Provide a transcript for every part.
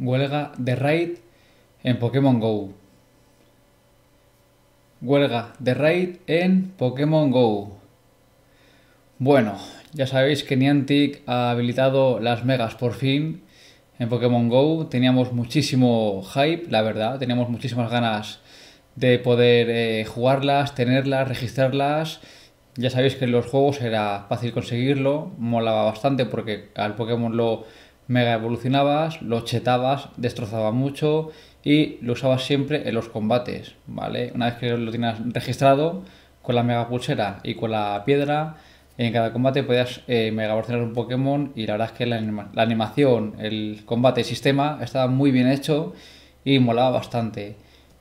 Huelga de raid en Pokémon Go. Huelga de raid en Pokémon Go. Bueno, ya sabéis que Niantic ha habilitado las megas por fin en Pokémon Go. Teníamos muchísimo hype, la verdad. Teníamos muchísimas ganas de poder eh, jugarlas, tenerlas, registrarlas. Ya sabéis que en los juegos era fácil conseguirlo, molaba bastante porque al Pokémon lo mega evolucionabas, lo chetabas, destrozaba mucho y lo usabas siempre en los combates, ¿vale? Una vez que lo tenías registrado con la mega pulsera y con la piedra, en cada combate podías eh, mega evolucionar un Pokémon y la verdad es que la, animación, el combate, el sistema estaba muy bien hecho y molaba bastante.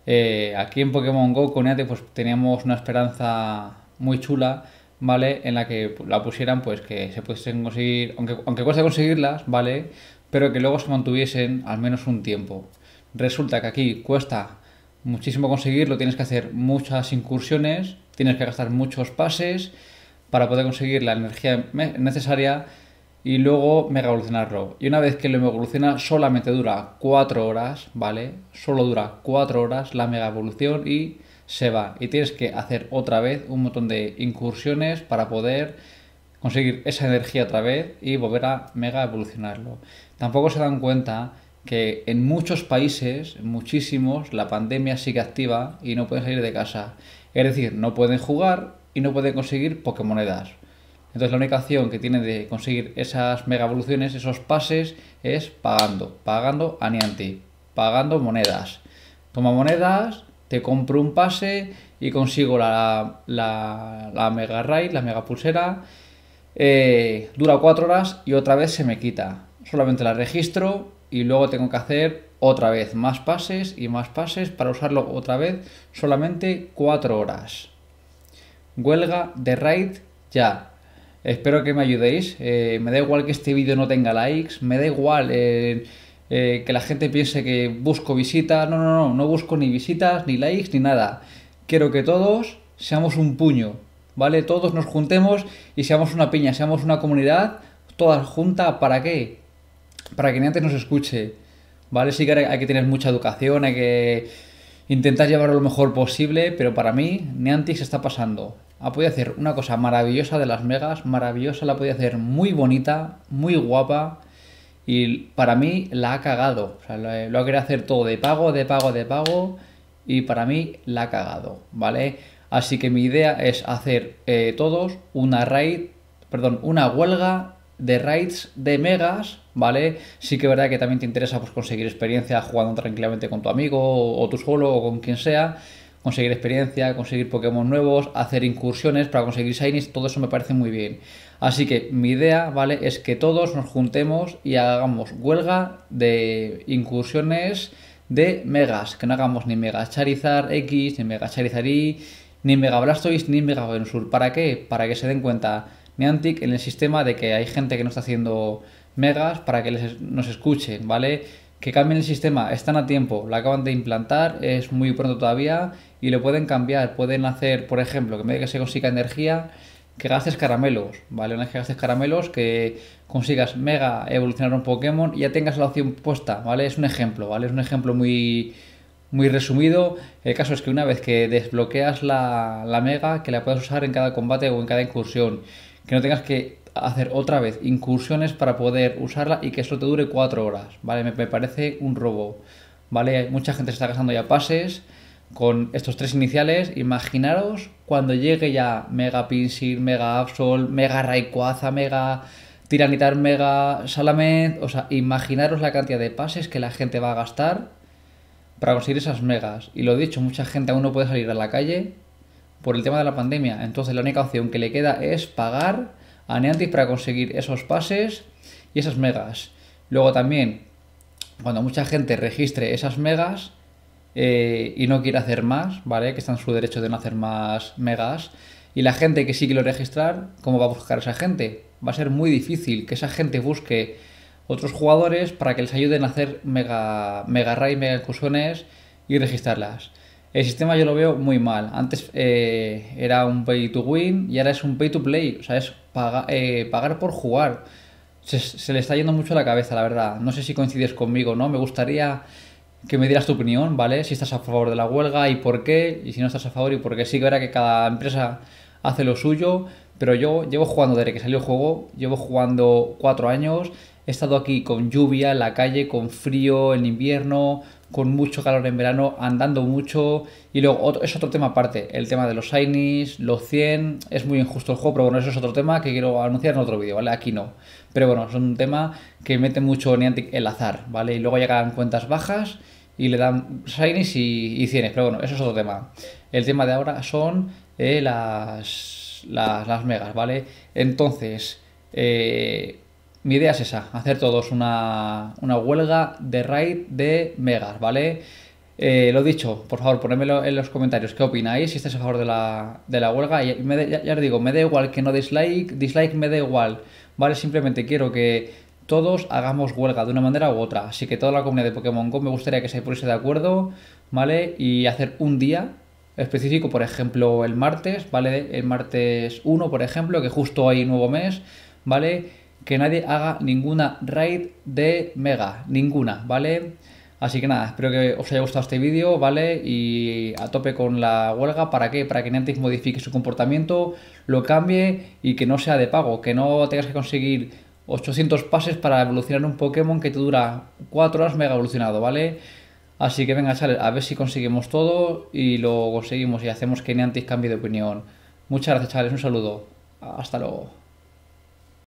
Eh, aquí en Pokémon Go con Eate, e, pues teníamos una esperanza muy chula ¿vale? En la que la pusieran, pues que se pudiesen conseguir, aunque, aunque cueste conseguirlas, ¿vale? Pero que luego se mantuviesen al menos un tiempo. Resulta que aquí cuesta muchísimo conseguirlo, tienes que hacer muchas incursiones, tienes que gastar muchos pases para poder conseguir la energía necesaria y luego mega evolucionarlo. Y una vez que lo mega evoluciona, solamente dura 4 horas, ¿vale? Solo dura 4 horas la mega evolución y se va y tienes que hacer otra vez un montón de incursiones para poder conseguir esa energía otra vez y volver a mega evolucionarlo. Tampoco se dan cuenta que en muchos países, muchísimos, la pandemia sigue activa y no pueden salir de casa. Es decir, no pueden jugar y no pueden conseguir Pokémonedas. Entonces la única opción que tienen de conseguir esas mega evoluciones, esos pases, es pagando. Pagando a Pagando monedas. Toma monedas te compro un pase y consigo la, Mega Raid, la Mega Pulsera. Eh, dura 4 horas y otra vez se me quita. Solamente la registro y luego tengo que hacer otra vez más pases y más pases para usarlo otra vez solamente 4 horas. Huelga de raid ya. Espero que me ayudéis. Eh, me da igual que este vídeo no tenga likes. Me da igual. Eh, eh, que la gente piense que busco visitas. No, no, no, no busco ni visitas, ni likes, ni nada. Quiero que todos seamos un puño, ¿vale? Todos nos juntemos y seamos una piña, seamos una comunidad, todas juntas, ¿para qué? Para que Neantis nos escuche, ¿vale? Sí que hay que tener mucha educación, hay que intentar llevarlo lo mejor posible, pero para mí Niantic se está pasando. Ha podido hacer una cosa maravillosa de las megas, maravillosa, la podía hacer muy bonita, muy guapa, y para mí la ha cagado. lo, ha querido hacer todo de pago, de pago, de pago. Y para mí la ha cagado, ¿vale? Así que mi idea es hacer eh, todos una raid, perdón, una huelga de raids de megas, ¿vale? Sí que es verdad que también te interesa pues, conseguir experiencia jugando tranquilamente con tu amigo o, o tú solo o con quien sea conseguir experiencia, conseguir Pokémon nuevos, hacer incursiones para conseguir Shinies, todo eso me parece muy bien. Así que mi idea, ¿vale? Es que todos nos juntemos y hagamos huelga de incursiones de megas, que no hagamos ni Mega Charizard X, ni Mega Charizard Y, ni Mega Blastoise, ni Mega Sur. ¿Para qué? Para que se den cuenta Niantic en el sistema de que hay gente que no está haciendo megas para que les, nos escuchen, ¿vale? que cambien el sistema, están a tiempo, lo acaban de implantar, es muy pronto todavía y lo pueden cambiar. Pueden hacer, por ejemplo, que en vez de que se consiga energía, que gastes caramelos, ¿vale? Una vez que gastes caramelos, que consigas mega evolucionar un Pokémon y ya tengas la opción puesta, ¿vale? Es un ejemplo, ¿vale? Es un ejemplo muy, muy resumido. El caso es que una vez que desbloqueas la, la mega, que la puedas usar en cada combate o en cada incursión, que no tengas que hacer otra vez incursiones para poder usarla y que eso te dure cuatro horas, ¿vale? Me, parece un robo, ¿vale? Mucha gente se está gastando ya pases con estos tres iniciales. Imaginaros cuando llegue ya Mega Pinsir, Mega Absol, Mega Rayquaza, Mega Tiranitar, Mega Salamed O sea, imaginaros la cantidad de pases que la gente va a gastar para conseguir esas megas. Y lo dicho, mucha gente aún no puede salir a la calle por el tema de la pandemia. Entonces la única opción que le queda es pagar a para conseguir esos pases y esas megas. Luego también, cuando mucha gente registre esas megas eh, y no quiere hacer más, ¿vale? Que está en su derecho de no hacer más megas. Y la gente que sí quiere registrar, ¿cómo va a buscar esa gente? Va a ser muy difícil que esa gente busque otros jugadores para que les ayuden a hacer mega, mega raid, mega incursiones y registrarlas. El sistema yo lo veo muy mal. Antes eh, era un pay to win y ahora es un pay to play. O sea, es eh, pagar por jugar. Se, le está yendo mucho la cabeza, la verdad. No sé si coincides conmigo, ¿no? Me gustaría que me dieras tu opinión, ¿vale? Si estás a favor de la huelga y por qué. Y si no estás a favor y por qué. Sí que verá que cada empresa hace lo suyo pero yo llevo jugando desde que salió el juego, llevo jugando cuatro años. He estado aquí con lluvia en la calle, con frío en invierno, con mucho calor en verano, andando mucho. Y luego es otro tema aparte, el tema de los shinies, los 100. Es muy injusto el juego, pero bueno, eso es otro tema que quiero anunciar en otro vídeo, ¿vale? Aquí no. Pero bueno, es un tema que mete mucho Niantic el azar, ¿vale? Y luego llegan cuentas bajas y le dan shinies y, 100. Pero bueno, eso es otro tema. El tema de ahora son eh, las las, megas, ¿vale? Entonces, eh, mi idea es esa, hacer todos una, huelga de raid de megas, ¿vale? Eh, lo dicho, por favor, ponedmelo en los comentarios qué opináis, si estáis a favor de la, huelga. Y ya, os digo, me da igual que no dislike, dislike me da igual, ¿vale? Simplemente quiero que todos hagamos huelga de una manera u otra. Así que toda la comunidad de Pokémon GO me gustaría que se pusiese de acuerdo, ¿vale? Y hacer un día específico, por ejemplo, el martes, ¿vale? El martes 1, por ejemplo, que justo hay nuevo mes, ¿vale? Que nadie haga ninguna raid de Mega, ninguna, ¿vale? Así que nada, espero que os haya gustado este vídeo, ¿vale? Y a tope con la huelga, ¿para qué? Para que Niantic modifique su comportamiento, lo cambie y que no sea de pago, que no tengas que conseguir 800 pases para evolucionar un Pokémon que te dura 4 horas mega evolucionado, ¿vale? Así que venga, Charles, a ver si conseguimos todo y lo conseguimos y hacemos que antes cambie de opinión. Muchas gracias, chavales. un saludo. Hasta luego.